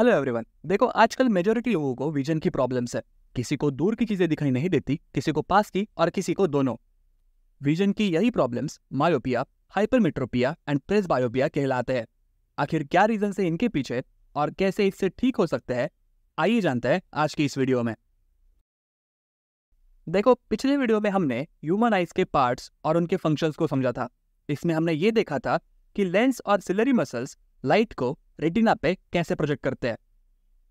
hello everyone देखो आजकल majority लोगों को विजन की प्रॉब्लम्स है किसी को दूर की चीजें दिखाई नहीं देती किसी को पास की और किसी को दोनों विजन की यही problems myopia hypermetropia and presbyopia कहलाते हैं आखिर क्या रीजन से इनके पीछे और कैसे इससे ठीक हो सकते हैं आइए जानते हैं आज की इस वीडियो में देखो पिछले वीडियो में हमने ह्यूमन आइज के पार्ट्स और उनके फंक्शंस को समझा था इसमें हमने ये देखा था कि लेंस और सिलरी मसल्स लाइट को रेटिना पे कैसे प्रोजेक्ट करते हैं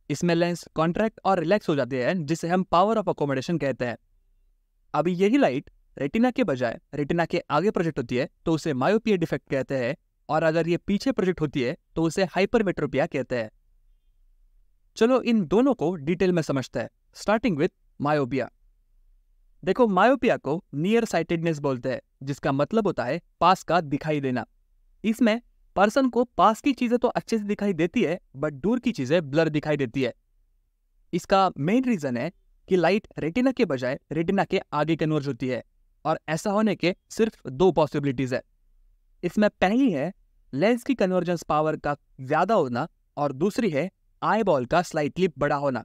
इसमें लेंस कॉन्ट्रैक्ट और रिलैक्स हो जाते हैं जिसे हम पावर ऑफ अकोमोडेशन कहते हैं अभी यही लाइट रेटिना के बजाय रेटिना के आगे प्रोजेक्ट होती है तो उसे मायोपिया डिफेक्ट कहते हैं और अगर ये पीछे प्रोजेक्ट होती है तो उसे हाइपरमेट्रोपिया कहते हैं चलो इन दोनों को डिटेल में समझते हैं स्टार्टिंग विथ मायोपिया देखो मायोपिया को नियर साइटेडनेस बोलते हैं जिसका मतलब होता है पास का दिखाई देना इसमें पर्सन को पास की चीजें तो अच्छे से दिखाई देती है बट दूर की चीजें ब्लर दिखाई देती है इसका मेन रीजन है कि लाइट रेटिना के बजाय रेटिना के आगे कन्वर्ज होती है और ऐसा होने के सिर्फ दो पॉसिबिलिटीज है इसमें पहली है लेंस की कन्वर्जेंस पावर का ज्यादा होना और दूसरी है आई बॉल का स्लाइटली बड़ा होना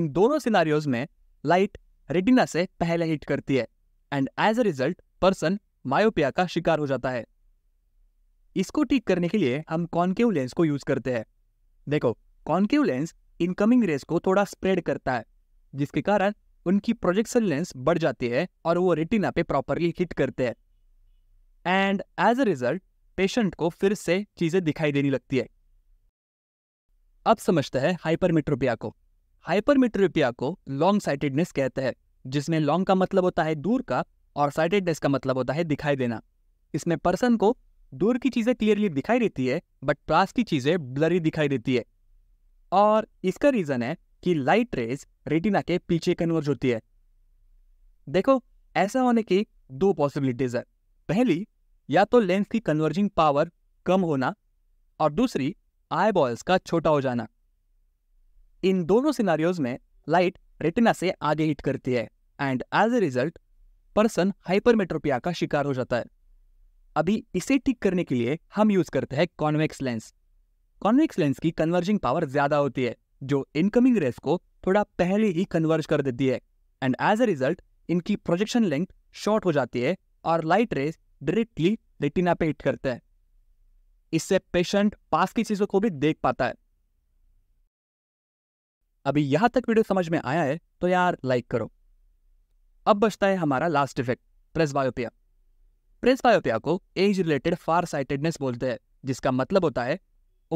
इन दोनों सिनारियोज में लाइट रेटिना से पहले हिट करती है and as a result person myopia का शिकार हो जाता है इसको ठीक करने के लिए हम कॉन्केव लेंस को यूज करते हैं देखो कॉन्केव लेंस इनकमिंग रेस को थोड़ा स्प्रेड करता है जिसके कारण उनकी प्रोजेक्शन लेंस बढ़ जाती है और वो रेटिना पे प्रॉपरली हिट करते हैं and as a result patient को फिर से चीजें दिखाई देने लगती है अब समझते हैं हाइपरमेट्रोपिया को हाइपरमेट्रोपिया को लॉन्ग साइटेडनेस कहते हैं जिसमें लॉन्ग का मतलब होता है दूर का और साइटेडनेस का मतलब होता है दिखाई देना इसमें पर्सन को दूर की चीज़ें क्लियरली दिखाई देती है बट पास की चीज़ें ब्लरी दिखाई देती है और इसका रीज़न है कि लाइट रेज रेटिना के पीछे कन्वर्ज होती है देखो ऐसा होने की दो पॉसिबिलिटीज़ है पहली या तो लेंस की कन्वर्जिंग पावर कम होना और दूसरी आई बॉल्स का छोटा हो जाना इन दोनों सिनारियोज में लाइट रेटिना से आगे हिट करती है and as a result person hypermetropia का शिकार हो जाता है अभी इसे ठीक करने के लिए हम यूज करते हैं कॉन्वेक्स लेंस कॉन्वेक्स लेंस की कन्वर्जिंग पावर ज्यादा होती है जो इनकमिंग रेस को थोड़ा पहले ही कन्वर्ज कर देती है एंड एज ए रिजल्ट इनकी प्रोजेक्शन लेंथ शॉर्ट हो जाती है और लाइट रेस डायरेक्टली रेटिना पे हिट करते हैं इससे पेशेंट पास की चीजों को भी देख पाता है अभी यहां तक वीडियो समझ में आया है तो यार लाइक करो अब बचता है हमारा लास्ट इफेक्ट प्रेस बायोपिया बायोपिया को एज रिलेटेड फार साइटेडनेस बोलते हैं जिसका मतलब होता है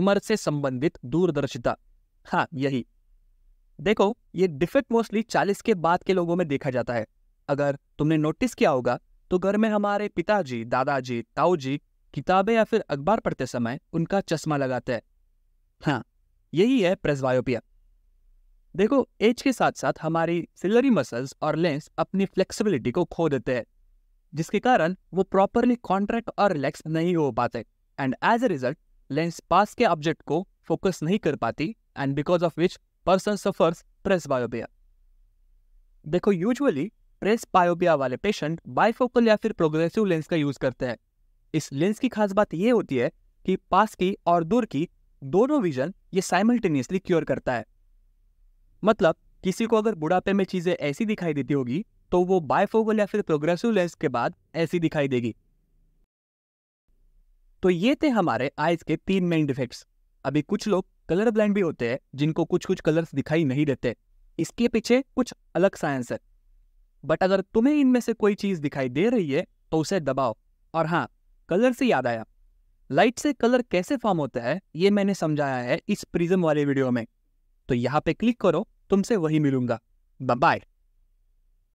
उम्र से संबंधित दूरदर्शिता हाँ यही देखो ये डिफेक्ट मोस्टली चालीस के बाद के लोगों में देखा जाता है अगर तुमने नोटिस किया होगा तो घर में हमारे पिताजी दादाजी ताऊ जी किताबें या फिर अखबार पढ़ते समय उनका चश्मा लगाते हैं हाँ यही है प्रेसवायोपिया देखो एज के साथ साथ हमारी सिलरी मसल्स और लेंस अपनी फ्लेक्सिबिलिटी को खो देते हैं जिसके कारण वो प्रॉपरली कॉन्ट्रैक्ट और रिलैक्स नहीं हो पाते and as a result lens पास के ऑब्जेक्ट को फोकस नहीं कर पाती and because of which person suffers presbyopia देखो यूजुअली प्रेस बायोबिया वाले पेशेंट बायफोकल या फिर प्रोग्रेसिव लेंस का यूज करते हैं इस लेंस की खास बात यह होती है कि पास की और दूर की दोनों विजन ये साइमल्टेनियसली क्योर करता है मतलब किसी को अगर बुढ़ापे में चीजें ऐसी दिखाई देती होगी तो वो बायफोगल या फिर प्रोग्रेसिव लेंस के बाद ऐसी दिखाई देगी तो ये थे हमारे आइज के तीन मेन डिफेक्ट्स अभी कुछ लोग कलर ब्लाइंड भी होते हैं जिनको कुछ कुछ कलर्स दिखाई नहीं देते इसके पीछे कुछ अलग साइंस है बट अगर तुम्हें इनमें से कोई चीज़ दिखाई दे रही है तो उसे दबाओ और हाँ कलर से याद आया लाइट से कलर कैसे फॉर्म होता है ये मैंने समझाया है इस प्रिज्म वाले वीडियो में तो यहाँ पे क्लिक करो तुमसे वही मिलूंगा बाय